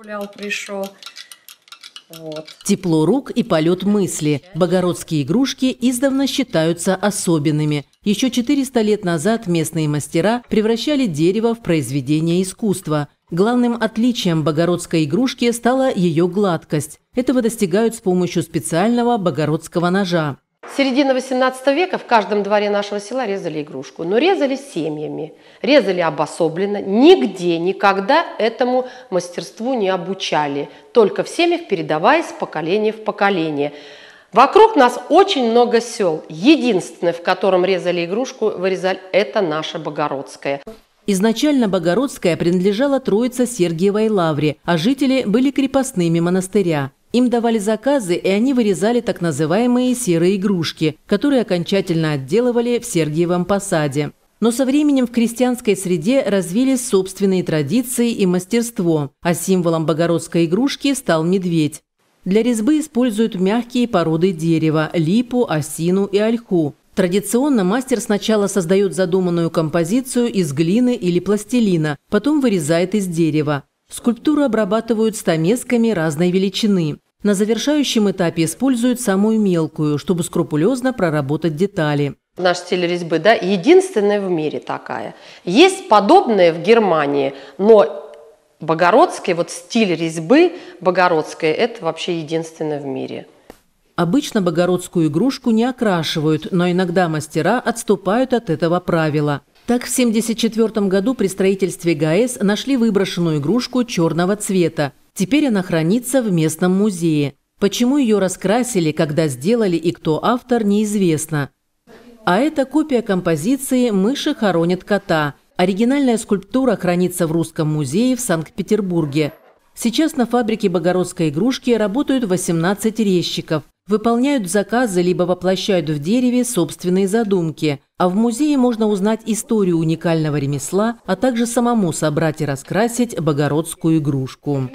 гулял, пришел. Вот. Тепло рук и полет мысли. Богородские игрушки издавна считаются особенными. Еще 400 лет назад местные мастера превращали дерево в произведение искусства. Главным отличием богородской игрушки стала ее гладкость. Этого достигают с помощью специального богородского ножа середины 18 века в каждом дворе нашего села резали игрушку. Но резали семьями, резали обособленно. Нигде, никогда этому мастерству не обучали. Только в семьях, передаваясь поколение в поколение. Вокруг нас очень много сел. Единственное, в котором резали игрушку, вырезали, это наша Богородская. Изначально Богородская принадлежала Троице Сергиевой Лавре, а жители были крепостными монастыря. Им давали заказы, и они вырезали так называемые «серые игрушки», которые окончательно отделывали в Сергиевом посаде. Но со временем в крестьянской среде развились собственные традиции и мастерство, а символом богородской игрушки стал медведь. Для резьбы используют мягкие породы дерева – липу, осину и ольху. Традиционно мастер сначала создает задуманную композицию из глины или пластилина, потом вырезает из дерева. Скульптуры обрабатывают стамесками разной величины. На завершающем этапе используют самую мелкую, чтобы скрупулезно проработать детали. Наш стиль резьбы, да, единственная в мире такая. Есть подобные в Германии, но Богородский, вот стиль резьбы Богородской, это вообще единственное в мире. Обычно богородскую игрушку не окрашивают, но иногда мастера отступают от этого правила. Так, в 1974 году при строительстве ГАЭС нашли выброшенную игрушку черного цвета. Теперь она хранится в местном музее. Почему ее раскрасили, когда сделали и кто автор, неизвестно. А это копия композиции «Мыши хоронят кота». Оригинальная скульптура хранится в Русском музее в Санкт-Петербурге. Сейчас на фабрике богородской игрушки работают 18 резчиков – выполняют заказы либо воплощают в дереве собственные задумки, а в музее можно узнать историю уникального ремесла, а также самому собрать и раскрасить богородскую игрушку.